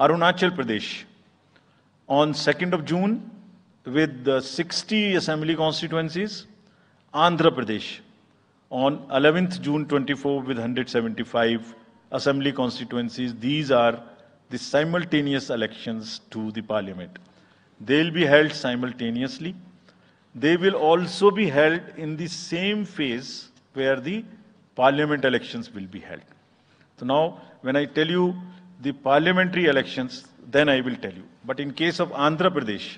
Arunachal Pradesh on 2nd of June with 60 assembly constituencies, Andhra Pradesh on 11th June 24 with 175 assembly constituencies. These are the simultaneous elections to the parliament. They will be held simultaneously. They will also be held in the same phase where the parliament elections will be held. So now, when I tell you the parliamentary elections, then I will tell you. But in case of Andhra Pradesh,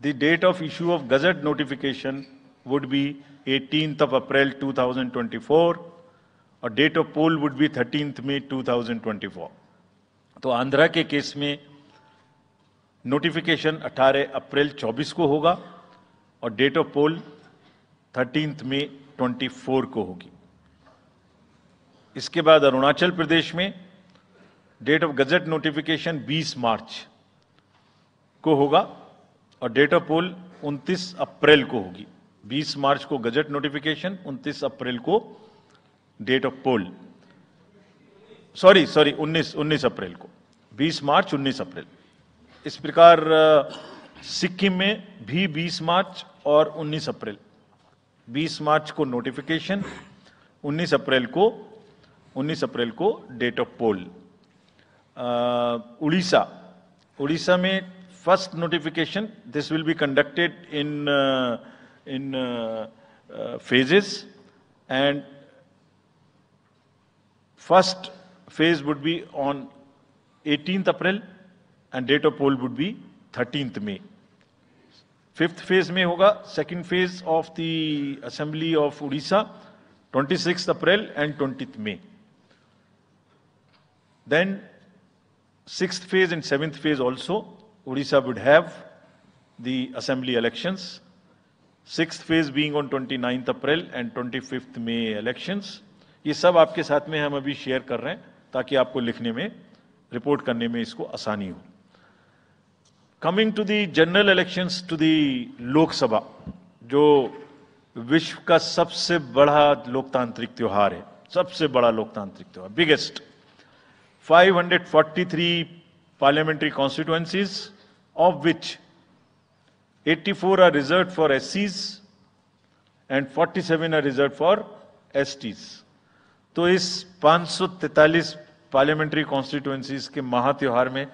the date of issue of Gazette notification would be 18th of April 2024, or date of poll would be 13th may 2024 to andhra ke case mein notification 18 april 24 ko hoga और date of poll thirteenth में 24 को होगी इसके बाद अरुणाचल प्रदेश में date of gazette notification 20 मार्च को होगा और डेट ऑफ पोल 29 अप्रैल को होगी 20 मार्च को गजट नोटिफिकेशन 29 अप्रैल को date of poll sorry sorry 19 19 अप्रैल को 20 मार्च 19 अप्रैल इस प्रकार सिक्किम में भी 20 मार्च और 19 अप्रैल 20 मार्च को नोटिफिकेशन 19 अप्रैल को 19 अप्रैल को date of poll Odisha. Odisha में first notification this will be conducted in uh, in uh, uh, phases and first phase would be on 18th april and date of poll would be 13th may fifth phase mein hoga second phase of the assembly of odisha 26th april and 20th may then sixth phase and seventh phase also, Odisha would have the assembly elections. Sixth phase being on 29th April and 25th May elections. ये सब आपके साथ में हम अभी share कर रहे हैं ताकि आपको लिखने में रिपोर्ट करने में इसको आसानी हो coming to the general elections to the Lok Sabha जो विश्व का सबसे बड़ा लोकतांत्रिक त्यौहार है सबसे बड़ा लोकतांत्रिक त्यौहार biggest 543 parliamentary constituencies, of which 84 are reserved for SCs and 47 are reserved for STs. तो इस 543 पार्लियामेंट्री कॉन्स्टिट्यूएंसीज के महा त्यौहार में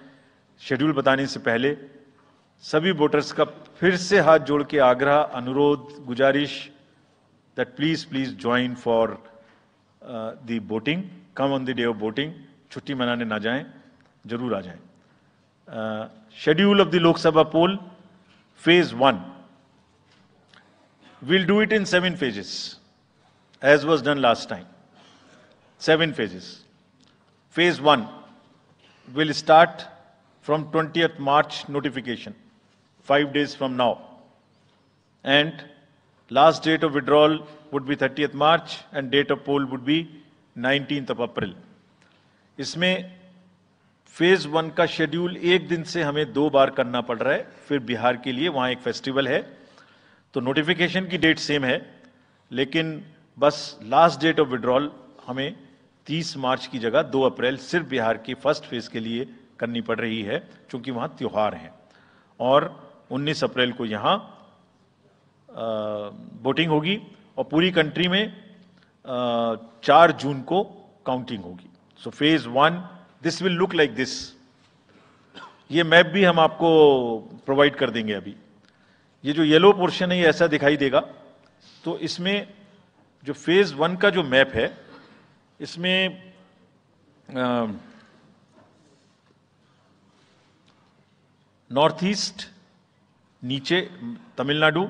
शेड्यूल बताने से पहले सभी वोटर्स का फिर से हाथ जोड़ के आग्रह अनुरोध गुजारिश that please please join for the voting come on the day of voting छुट्टी मनाने ना जाएं जरूर आ जाएं schedule of the Lok Sabha poll phase one will do it in seven phases as was done last time seven phases phase one will start from twenty March notification five days from now and last date of withdrawal would be thirty March and date of poll would be nineteen of April इसमें phase one का schedule एक दिन से हमें दो बार करना पड़ रहा है फिर बिहार के लिए वहाँ एक फेस्टिवल है तो नोटिफिकेशन की डेट सेम है लेकिन बस लास्ट डेट ऑफ विड्रॉल हमें 30 मार्च की जगह 2 अप्रैल सिर्फ बिहार की फर्स्ट फेज के लिए करनी पड़ रही है क्योंकि वहाँ त्यौहार हैं और 19 अप्रैल को यहाँ वोटिंग होगी और पूरी कंट्री में चार जून को काउंटिंग होगी so phase one this will look like this ये मैप भी हम आपको प्रोवाइड कर देंगे अभी ये जो येलो पोर्शन है ये ऐसा दिखाई देगा तो इसमें जो फेज वन का जो मैप है इसमें नॉर्थ ईस्ट नीचे तमिलनाडु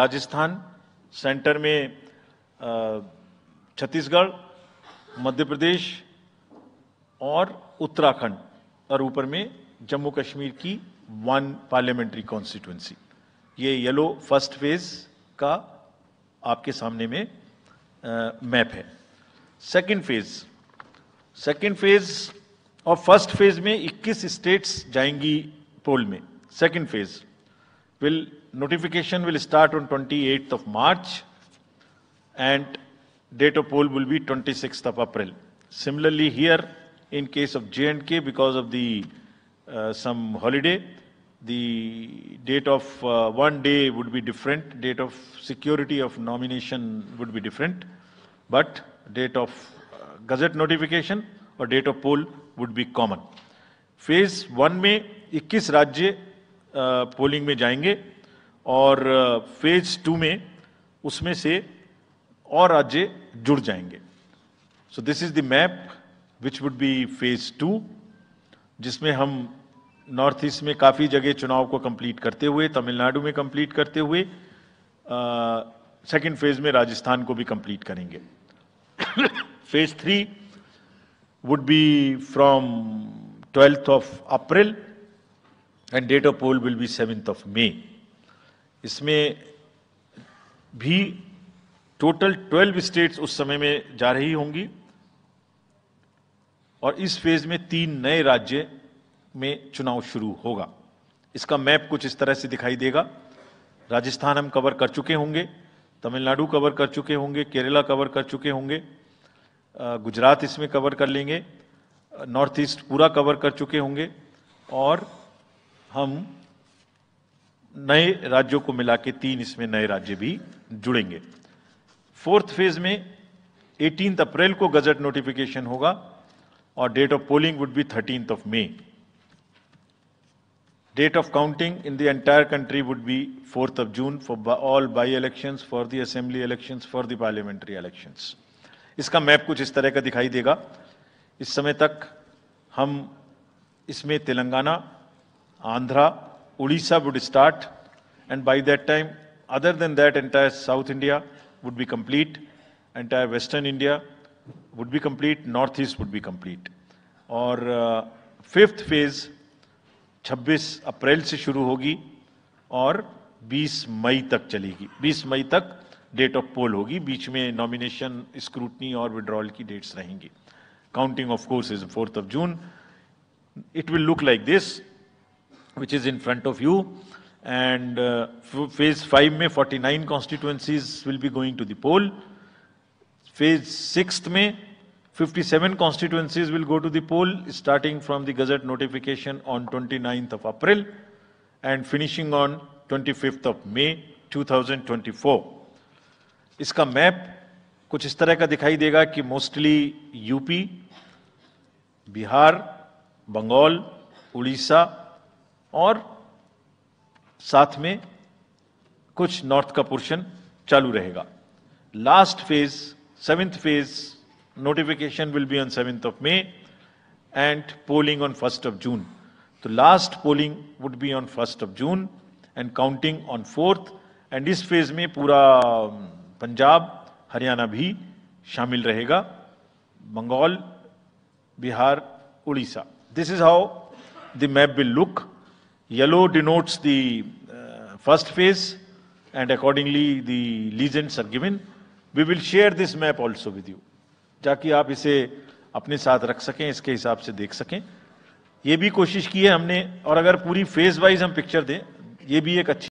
राजस्थान सेंटर में छत्तीसगढ़ मध्य प्रदेश और उत्तराखंड और ऊपर में जम्मू कश्मीर की वन पार्लियामेंट्री कॉन्स्टिट्यूंसी ये येलो फर्स्ट फेज का आपके सामने में मैप है सेकंड फेज सेकंड फेज और फर्स्ट फेज में 21 स्टेट्स जाएंगी पोल में second phase will notification will start on of March and date of poll will will twenty six of April similarly here In case of J&K, because of the uh, some holiday, the date of uh, one day would be different, date of security of nomination would be different, but date of uh, gazette notification or date of poll would be common. Phase one may 21 राज्य polling uh, में जाएंगे uh, phase two to में उसमें से और or जुड़ जाएंगे So this is the map. Which would be phase two जिसमें हम नॉर्थ ईस्ट में काफ़ी जगह चुनाव को कंप्लीट करते हुए तमिलनाडु में कंप्लीट करते हुए सेकंड फेज में राजस्थान को भी कंप्लीट करेंगे phase three would be from twelfth of April and date of poll will be seventh of May इसमें भी टोटल ट्वेल्व स्टेट्स उस समय में जा रही होंगी और इस फेज में तीन नए राज्य में चुनाव शुरू होगा इसका मैप कुछ इस तरह से दिखाई देगा राजस्थान हम कवर कर चुके होंगे तमिलनाडु कवर कर चुके होंगे केरला कवर कर चुके होंगे गुजरात इसमें कवर कर लेंगे नॉर्थ ईस्ट पूरा कवर कर चुके होंगे और हम नए राज्यों को मिला के तीन इसमें नए राज्य भी जुड़ेंगे फोर्थ फेज में 18 अप्रैल को गजट नोटिफिकेशन होगा or date of polling would be 13th of May. Date of counting in the entire country would be 4th of June for all by-elections, for the assembly elections, for the parliamentary elections. इसका map कुछ इस तरह का दिखाई देगा इस समय तक हम इसमें Telangana Andhra Orissa would start and by that time other than that entire south india would be complete entire western india would be complete, northeast would be complete. और फिफ्थ फेज 26 अप्रैल से शुरू होगी और 20 मई तक चलेगी 20 मई तक डेट ऑफ पोल होगी बीच में नॉमिनेशन स्क्रूटनी और विड्रॉल की डेट्स रहेंगी counting of course is fourth of June it will look like this which is in front of you and uh, phase 5 may 49 constituencies will be going to the poll phase six में 57 constituencies will go to the poll starting from the Gazette notification on 29th of April and finishing on 25th of May 2024. इसका map कुछ इस तरह का दिखाई देगा कि mostly UP Bihar Bengal Orissa और साथ में कुछ नॉर्थ का पोर्शन चालू रहेगा last phase Seventh phase notification will be on 7th of May and polling on 1st of June. The last polling would be on 1st of June and counting on 4th. And this phase will be um, Punjab, Haryana bhi, Shamil Rahega, Bengal, Bihar, Odisha. This is how the map will look. Yellow denotes the uh, first phase and accordingly the legends are given. We will share this map also with you ताकि आप इसे अपने साथ रख सकें इसके हिसाब से देख सकें ये भी कोशिश की है हमने और अगर पूरी फेज वाइज हम पिक्चर दें ये भी एक अच्छी